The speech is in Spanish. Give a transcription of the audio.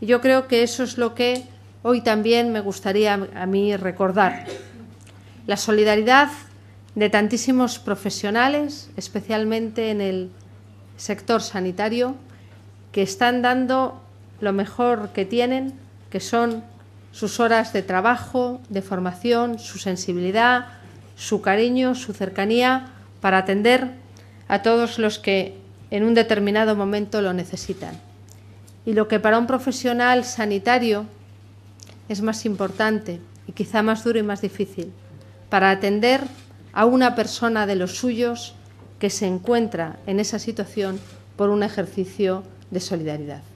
Y yo creo que eso es lo que hoy también me gustaría a mí recordar. La solidaridad de tantísimos profesionales, especialmente en el sector sanitario, que están dando lo mejor que tienen, que son sus horas de trabajo, de formación, su sensibilidad, su cariño, su cercanía para atender a todos los que en un determinado momento lo necesitan y lo que para un profesional sanitario es más importante y quizá más duro y más difícil, para atender a una persona de los suyos que se encuentra en esa situación por un ejercicio de solidaridad.